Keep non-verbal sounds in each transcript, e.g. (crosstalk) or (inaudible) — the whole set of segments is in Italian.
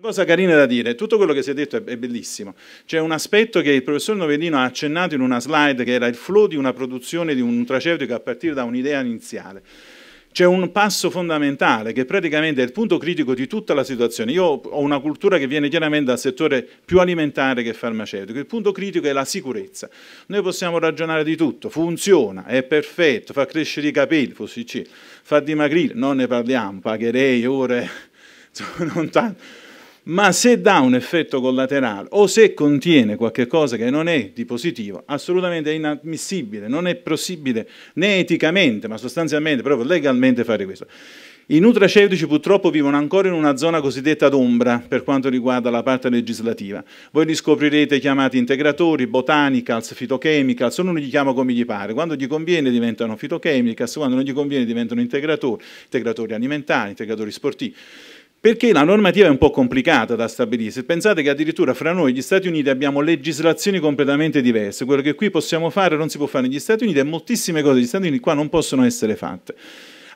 Una cosa carina da dire, tutto quello che si è detto è, bellissimo. C'è un aspetto che il professor Novellino ha accennato in una slide che era il flow di una produzione di un traceutico a partire da un'idea iniziale. C'è un passo fondamentale che praticamente è il punto critico di tutta la situazione. Io ho una cultura che viene chiaramente dal settore più alimentare che farmaceutico. Il punto critico è la sicurezza. Noi possiamo ragionare di tutto, funziona, è perfetto, fa crescere i capelli, fossi fa dimagrire, non ne parliamo, pagherei ore, (laughs) non tanto ma se dà un effetto collaterale o se contiene qualche cosa che non è di positivo, assolutamente è inammissibile, non è possibile né eticamente, ma sostanzialmente proprio legalmente fare questo. I nutraceutici purtroppo vivono ancora in una zona cosiddetta d'ombra per quanto riguarda la parte legislativa. Voi li scoprirete chiamati integratori, botanicals, fitochemicals, ognuno li chiama come gli pare. Quando gli conviene diventano fitochemicals, quando non gli conviene diventano integratori, integratori alimentari, integratori sportivi. Perché la normativa è un po' complicata da stabilire. Se pensate che addirittura fra noi e gli Stati Uniti abbiamo legislazioni completamente diverse, quello che qui possiamo fare non si può fare negli Stati Uniti e moltissime cose negli Stati Uniti qua non possono essere fatte.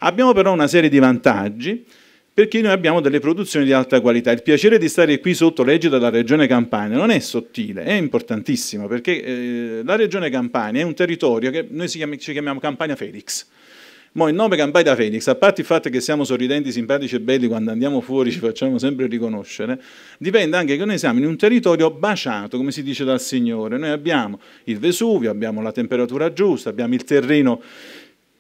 Abbiamo però una serie di vantaggi perché noi abbiamo delle produzioni di alta qualità. Il piacere di stare qui sotto legge della Regione Campania non è sottile, è importantissimo perché eh, la Regione Campania è un territorio che noi ci chiamiamo Campania Felix Mo il nome Campaita Felix, a parte il fatto che siamo sorridenti, simpatici e belli quando andiamo fuori, ci facciamo sempre riconoscere, dipende anche che noi siamo in un territorio baciato, come si dice dal Signore. Noi abbiamo il Vesuvio, abbiamo la temperatura giusta, abbiamo il terreno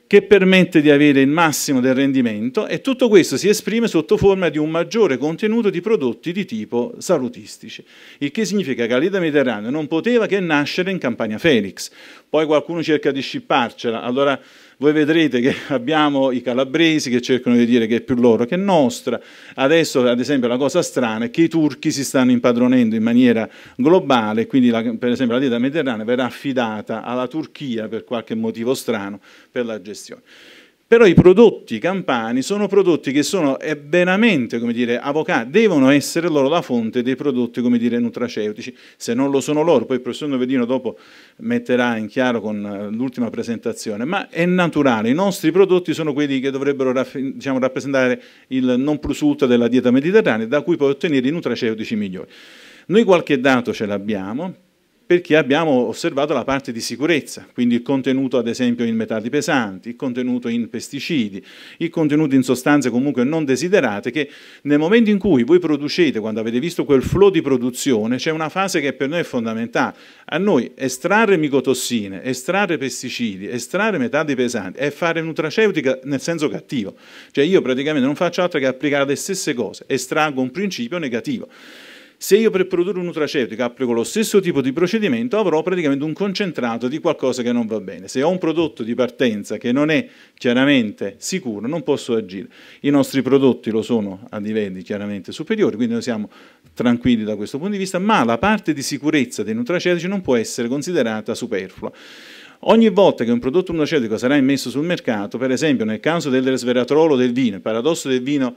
che permette di avere il massimo del rendimento e tutto questo si esprime sotto forma di un maggiore contenuto di prodotti di tipo salutistici, il che significa che la dieta mediterranea non poteva che nascere in Campania Felix. Poi qualcuno cerca di scipparcela, allora voi vedrete che (laughs) abbiamo i calabresi che cercano di dire che è più loro che nostra. Adesso, ad esempio, la cosa strana è che i turchi si stanno impadronendo in maniera globale, quindi la, per esempio la dieta mediterranea verrà affidata alla Turchia per qualche motivo strano per la gestione. Però i prodotti campani sono prodotti che sono veramente, come dire, avvocati, devono essere loro la fonte dei prodotti, come dire, nutraceutici. Se non lo sono loro, poi il professor Novedino dopo metterà in chiaro con eh, l'ultima presentazione, ma è naturale, i nostri prodotti sono quelli che dovrebbero diciamo, rappresentare il non plus ultra della dieta mediterranea, da cui puoi ottenere i nutraceutici migliori. Noi qualche dato ce l'abbiamo, perché abbiamo osservato la parte di sicurezza, quindi il contenuto ad esempio in metalli pesanti, il contenuto in pesticidi, il contenuto in sostanze comunque non desiderate, che nel momento in cui voi producete, quando avete visto quel flow di produzione, c'è una fase che per noi è fondamentale. A noi estrarre micotossine, estrarre pesticidi, estrarre metalli pesanti è fare nutraceutica nel senso cattivo. Cioè io praticamente non faccio altro che applicare le stesse cose, estraggo un principio negativo. Se io per produrre un nutraceutico applico lo stesso tipo di procedimento, avrò praticamente un concentrato di qualcosa che non va bene. Se ho un prodotto di partenza che non è chiaramente sicuro, non posso agire. I nostri prodotti lo sono a livelli chiaramente superiori, quindi noi siamo tranquilli da questo punto di vista, ma la parte di sicurezza dei nutraceutici non può essere considerata superflua. Ogni volta che un prodotto nutraceutico sarà immesso sul mercato, per esempio nel caso del resveratrolo del vino, il paradosso del vino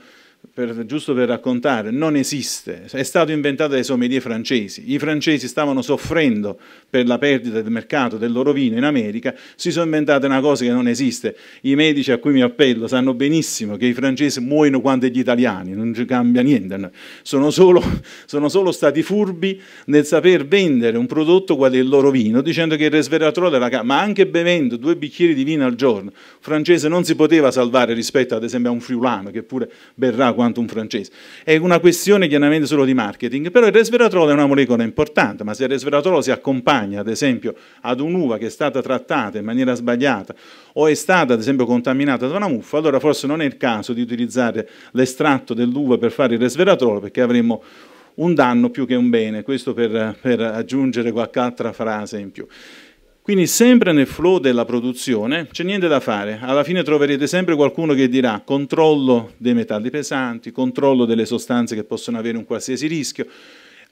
per, giusto per raccontare, non esiste, è stato inventato dai sommelier francesi. I francesi stavano soffrendo per la perdita del mercato del loro vino in America, si sono inventate una cosa che non esiste. I medici a cui mi appello sanno benissimo che i francesi muoiono quanto gli italiani, non ci cambia niente. Sono solo, (laughs) sono solo stati furbi nel saper vendere un prodotto quale il loro vino, dicendo che il resveratrol era... ma anche bevendo due bicchieri di vino al giorno, francese non si poteva salvare rispetto ad esempio a un friulano che pure berrà quanto un francese. È una questione chiaramente solo di marketing, però il resveratrol è una molecola importante, ma se il resveratrol si accompagna ad esempio ad un'uva che è stata trattata in maniera sbagliata o è stata ad esempio contaminata da una muffa, allora forse non è il caso di utilizzare l'estratto dell'uva per fare il resveratrol perché avremmo un danno più che un bene, questo per, per aggiungere qualche altra frase in più. Quindi sempre nel flow della produzione c'è niente da fare, alla fine troverete sempre qualcuno che dirà controllo dei metalli pesanti, controllo delle sostanze che possono avere un qualsiasi rischio.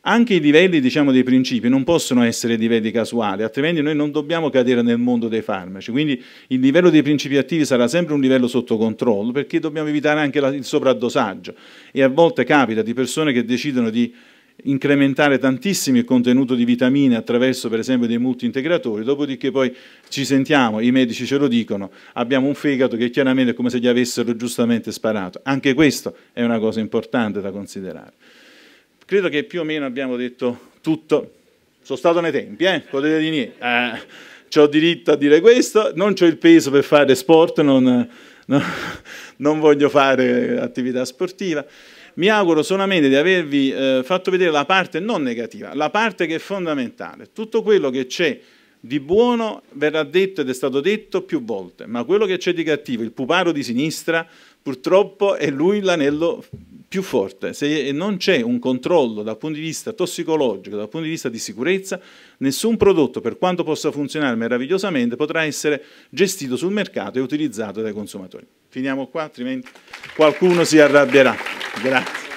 Anche i livelli diciamo, dei principi non possono essere livelli casuali, altrimenti noi non dobbiamo cadere nel mondo dei farmaci. Quindi il livello dei principi attivi sarà sempre un livello sotto controllo perché dobbiamo evitare anche il sovraddosaggio. E a volte capita di persone che decidono di incrementare tantissimo il contenuto di vitamine attraverso per esempio dei multiintegratori, dopodiché poi ci sentiamo, i medici ce lo dicono, abbiamo un fegato che chiaramente è come se gli avessero giustamente sparato. Anche questo è una cosa importante da considerare. Credo che più o meno abbiamo detto tutto. Sono stato nei tempi, eh? potete dire niente. Eh, ho diritto a dire questo, non ho il peso per fare sport, non no, non voglio fare attività sportiva. Mi auguro solamente di avervi eh, fatto vedere la parte non negativa, la parte che è fondamentale. Tutto quello che c'è di buono verrà detto ed è stato detto più volte, ma quello che c'è di cattivo, il puparo di sinistra, purtroppo è lui l'anello più forte. Se non c'è un controllo dal punto di vista tossicologico, dal punto di vista di sicurezza, nessun prodotto, per quanto possa funzionare meravigliosamente, potrà essere gestito sul mercato e utilizzato dai consumatori. Finiamo qua, altrimenti qualcuno si arrabbierà. Grazie.